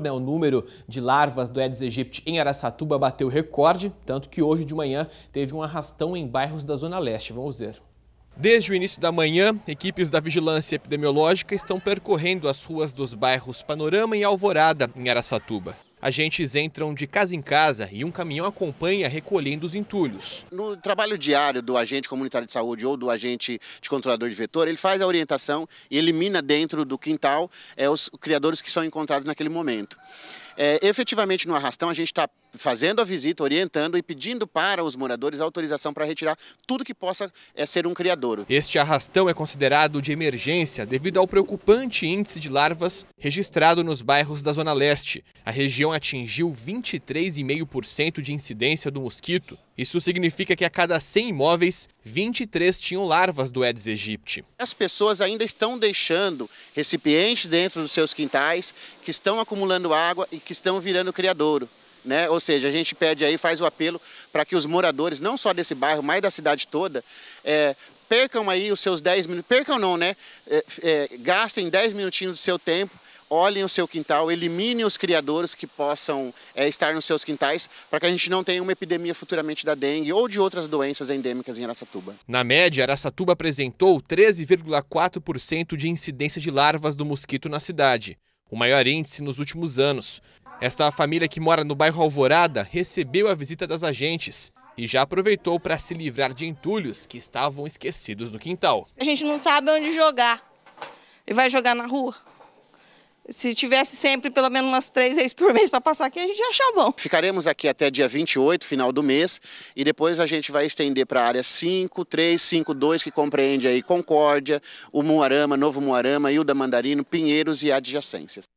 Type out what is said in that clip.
Né, o número de larvas do Aedes aegypti em Araçatuba bateu recorde, tanto que hoje de manhã teve um arrastão em bairros da Zona Leste. Vamos ver. Desde o início da manhã, equipes da Vigilância Epidemiológica estão percorrendo as ruas dos bairros Panorama e Alvorada, em Araçatuba. Agentes entram de casa em casa e um caminhão acompanha recolhendo os entulhos. No trabalho diário do agente comunitário de saúde ou do agente de controlador de vetor, ele faz a orientação e elimina dentro do quintal é, os criadores que são encontrados naquele momento. É, efetivamente, no arrastão, a gente está fazendo a visita, orientando e pedindo para os moradores autorização para retirar tudo que possa é, ser um criadouro. Este arrastão é considerado de emergência devido ao preocupante índice de larvas registrado nos bairros da Zona Leste. A região atingiu 23,5% de incidência do mosquito isso significa que a cada 100 imóveis, 23 tinham larvas do Aedes aegypti. As pessoas ainda estão deixando recipientes dentro dos seus quintais que estão acumulando água e que estão virando criadouro. Né? Ou seja, a gente pede aí, faz o apelo para que os moradores, não só desse bairro, mas da cidade toda, é, percam aí os seus 10 minutos, percam não, né? É, é, gastem 10 minutinhos do seu tempo olhem o seu quintal, eliminem os criadores que possam é, estar nos seus quintais, para que a gente não tenha uma epidemia futuramente da dengue ou de outras doenças endêmicas em Aracatuba. Na média, Aracatuba apresentou 13,4% de incidência de larvas do mosquito na cidade, o maior índice nos últimos anos. Esta família que mora no bairro Alvorada recebeu a visita das agentes e já aproveitou para se livrar de entulhos que estavam esquecidos no quintal. A gente não sabe onde jogar. E vai jogar na rua? Se tivesse sempre pelo menos umas três vezes por mês para passar aqui, a gente ia achar bom. Ficaremos aqui até dia 28, final do mês, e depois a gente vai estender para a área 5, 3, 5, 2, que compreende aí Concórdia, o Muarama, Novo Muarama, Ilda Mandarino, Pinheiros e adjacências.